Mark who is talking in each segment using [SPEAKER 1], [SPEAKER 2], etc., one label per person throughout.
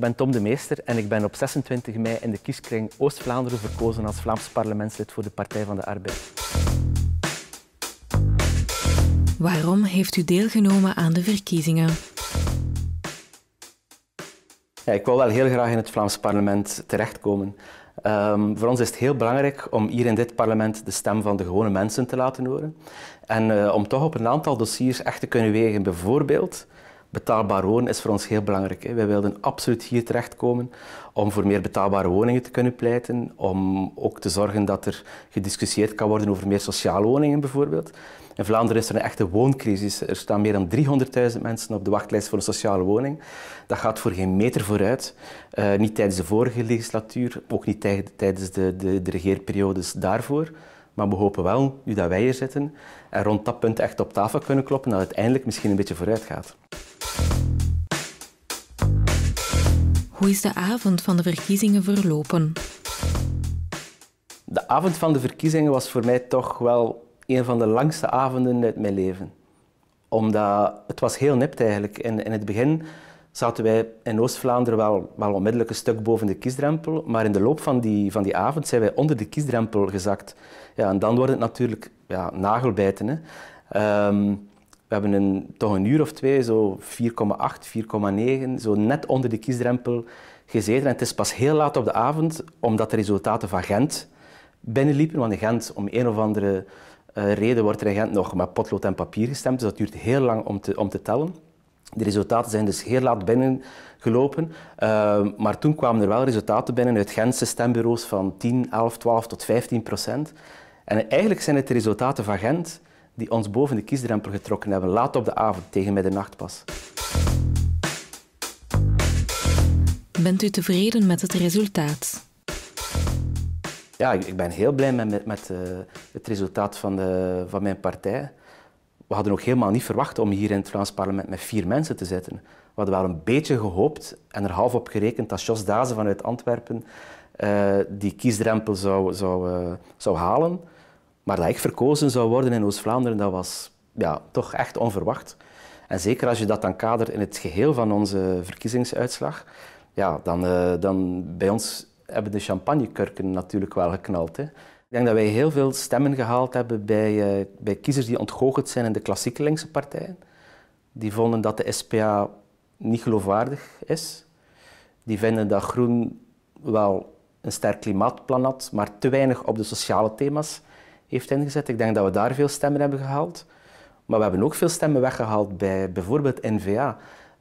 [SPEAKER 1] ik ben Tom de Meester en ik ben op 26 mei in de kieskring Oost-Vlaanderen verkozen als Vlaams parlementslid voor de Partij van de Arbeid.
[SPEAKER 2] Waarom heeft u deelgenomen aan de verkiezingen?
[SPEAKER 1] Ja, ik wil wel heel graag in het Vlaams parlement terechtkomen. Ehm, voor ons is het heel belangrijk om hier in dit parlement de stem van de gewone mensen te laten horen. En eh, om toch op een aantal dossiers echt te kunnen wegen, bijvoorbeeld betaalbaar wonen is voor ons heel belangrijk. Hè. Wij wilden absoluut hier terechtkomen om voor meer betaalbare woningen te kunnen pleiten, om ook te zorgen dat er gediscussieerd kan worden over meer sociale woningen bijvoorbeeld. In Vlaanderen is er een echte wooncrisis. Er staan meer dan 300.000 mensen op de wachtlijst voor een sociale woning. Dat gaat voor geen meter vooruit. Eh, niet tijdens de vorige legislatuur, ook niet tijdens de, de, de regeerperiodes daarvoor. Maar we hopen wel, nu dat wij hier zitten, en rond dat punt echt op tafel kunnen kloppen, dat het uiteindelijk misschien een beetje vooruit gaat.
[SPEAKER 2] Hoe is de avond van de verkiezingen verlopen?
[SPEAKER 1] De avond van de verkiezingen was voor mij toch wel een van de langste avonden uit mijn leven. Omdat het was heel nipt eigenlijk. In, in het begin zaten wij in Oost-Vlaanderen wel, wel onmiddellijk een stuk boven de kiesdrempel. Maar in de loop van die, van die avond zijn wij onder de kiesdrempel gezakt. Ja, en dan wordt het natuurlijk ja, nagelbijten. Hè. Ehm, we hebben een, toch een uur of twee, zo 4,8, 4,9, zo net onder de kiesdrempel gezeten. En het is pas heel laat op de avond, omdat de resultaten van Gent binnenliepen. Want in Gent, om een of andere eh, reden, wordt er in Gent nog met potlood en papier gestemd. Dus dat duurt heel lang om te, om te tellen. De resultaten zijn dus heel laat binnengelopen. Uh, maar toen kwamen er wel resultaten binnen uit Gentse stembureaus van 10, 11, 12 tot 15 procent. En eigenlijk zijn het de resultaten van Gent die ons boven de kiesdrempel getrokken hebben, laat op de avond, tegen middernacht pas.
[SPEAKER 2] Bent u tevreden met het resultaat?
[SPEAKER 1] Ja, ik, ben heel blij met, met, eh, het resultaat van, de, van mijn partij. We hadden ook helemaal niet verwacht om hier in het Vlaams parlement met vier mensen te zitten. We hadden wel een beetje gehoopt en er half op gerekend dat Jos Dazen vanuit Antwerpen eh, die kiesdrempel zou, zou, eh, zou halen. Maar dat ik verkozen zou worden in Oost-Vlaanderen, dat was ja, toch echt onverwacht. En zeker als je dat dan kadert in het geheel van onze verkiezingsuitslag, ja, dan, uh, dan bij ons hebben de champagnekurken natuurlijk wel geknald. Hè. Ik denk dat wij heel veel stemmen gehaald hebben bij, eh, bij kiezers die ontgoocheld zijn in de klassieke linkse partijen. Die vonden dat de SPA niet geloofwaardig is. Die vinden dat Groen wel een sterk klimaatplan had, maar te weinig op de sociale thema's heeft ingezet. Ik denk dat we daar veel stemmen hebben gehaald. Maar we hebben ook veel stemmen weggehaald bij bijvoorbeeld NVA.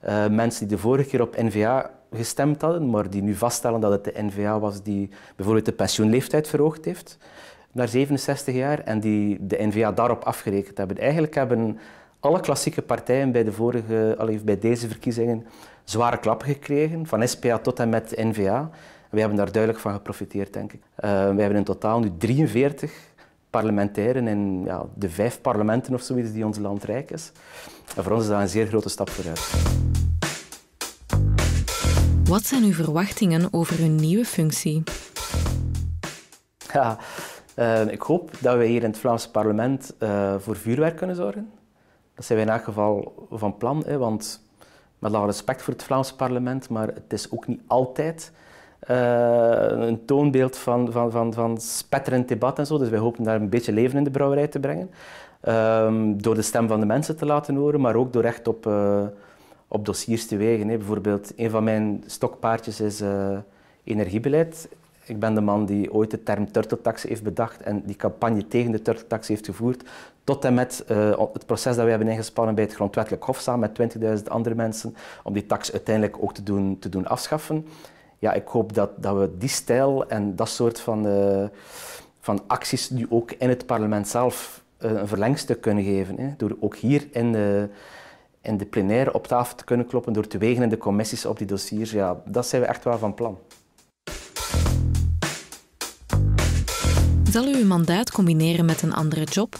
[SPEAKER 1] Uh, eh, mensen die de vorige keer op NVA gestemd hadden, maar die nu vaststellen dat het de NVA was die bijvoorbeeld de pensioenleeftijd verhoogd heeft naar 67 jaar en die de NVA daarop afgerekend hebben. Eigenlijk hebben alle klassieke partijen bij, de vorige, bij deze verkiezingen zware klappen gekregen, van SPA tot en met de NVA. We hebben daar duidelijk van geprofiteerd, denk ik. Uh, we hebben in totaal nu 43 parlementairen in ja, de vijf parlementen of zoiets die ons land rijk is. En voor ons is dat een zeer grote stap vooruit.
[SPEAKER 2] Wat zijn uw verwachtingen over uw nieuwe functie?
[SPEAKER 1] Ja, eh, ik hoop dat we hier in het Vlaamse parlement eh, voor vuurwerk kunnen zorgen. Dat zijn wij in elk geval van plan, hè, want met alle respect voor het Vlaamse parlement, maar het is ook niet altijd eh, een toonbeeld van, van, van, van spetterend debat en zo. Dus wij hopen daar een beetje leven in de brouwerij te brengen. Ehm, door de stem van de mensen te laten horen, maar ook door echt op, uh, op dossiers te wegen. Hè. Bijvoorbeeld, een van mijn stokpaardjes is eh, energiebeleid. Ik ben de man die ooit de term turteltax heeft bedacht en die campagne tegen de turteltax heeft gevoerd. Tot en met het proces dat we hebben ingespannen bij het Grondwettelijk Hof samen met 20.000 andere mensen om die tax uiteindelijk ook te doen, te doen afschaffen ja, ik hoop dat, dat we die stijl en dat soort van, eh, van acties nu ook in het parlement zelf eh, een verlengstuk kunnen geven. Hè. Door ook hier in de, in de plenaire op tafel te kunnen kloppen, door te wegen in de commissies op die dossiers. Ja, dat zijn we echt wel van plan.
[SPEAKER 2] Zal u uw mandaat combineren met een andere job?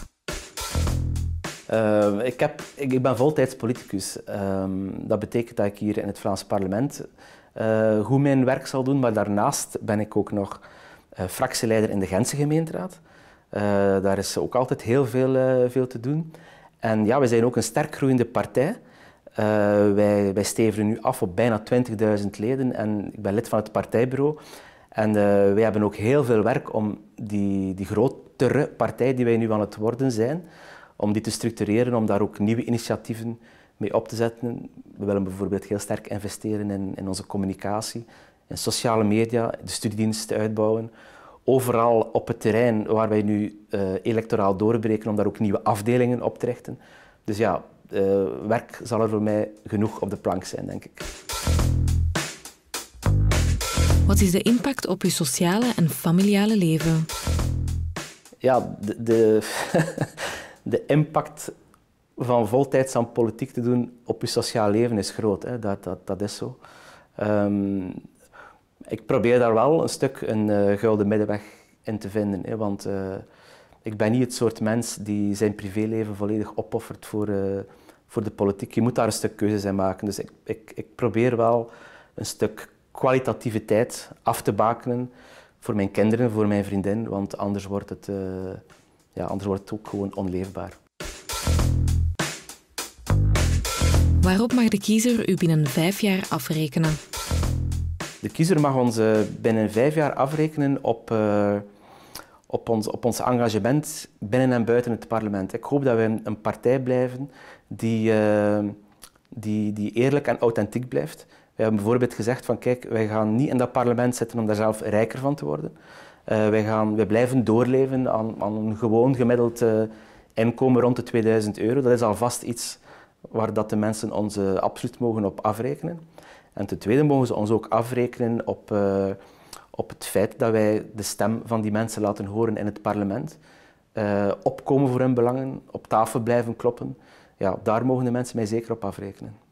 [SPEAKER 1] Eh, ik, heb, ik, ben voltijds politicus. Ehm, dat betekent dat ik hier in het Vlaams parlement eh, hoe mijn werk zal doen. Maar daarnaast ben ik ook nog eh, fractieleider in de Gentse gemeenteraad. Eh, daar is ook altijd heel veel, veel te doen. En ja, we zijn ook een sterk groeiende partij. wij, wij steveren nu af op bijna 20.000 leden en ik ben lid van het partijbureau. En wij hebben ook heel veel werk om die, die grotere partij die wij nu aan het worden zijn, om die te structureren, om daar ook nieuwe initiatieven mee op te zetten. We willen bijvoorbeeld heel sterk investeren in, in onze communicatie, in sociale media, de studiediensten uitbouwen. Overal op het terrein waar wij nu eh, electoraal doorbreken om daar ook nieuwe afdelingen op te richten. Dus ja, eh, werk zal er voor mij genoeg op de plank zijn, denk ik.
[SPEAKER 2] Wat is de impact op je sociale en familiale leven?
[SPEAKER 1] Ja, de, de impact van voltijds aan politiek te doen op je sociaal leven is groot. Hè. Dat, dat, dat is zo. Ehm, ik probeer daar wel een stuk een eh, gouden middenweg in te vinden. Hè, want eh, ik ben niet het soort mens die zijn privéleven volledig opoffert voor, eh, voor de politiek. Je moet daar een stuk keuzes in maken. Dus ik, ik, ik probeer wel een stuk kwalitatieve tijd af te bakenen voor mijn kinderen, voor mijn vriendin. Want anders wordt het, ja, anders wordt het ook gewoon onleefbaar.
[SPEAKER 2] Waarop mag de kiezer u binnen vijf jaar afrekenen?
[SPEAKER 1] De kiezer mag ons eh, binnen vijf jaar afrekenen op, eh, op, ons, op ons engagement binnen en buiten het parlement. Ik hoop dat we een partij blijven die, eh, die, die eerlijk en authentiek blijft. We hebben bijvoorbeeld gezegd van kijk, wij gaan niet in dat parlement zitten om daar zelf rijker van te worden. Uh, wij, gaan, wij blijven doorleven aan, aan een gewoon gemiddeld inkomen rond de 2000 euro. Dat is alvast iets waar dat de mensen ons eh, absoluut mogen op afrekenen. En ten tweede mogen ze ons ook afrekenen op, eh, op het feit dat wij de stem van die mensen laten horen in het parlement. Eh, opkomen voor hun belangen, op tafel blijven kloppen. Ja, daar mogen de mensen mij zeker op afrekenen.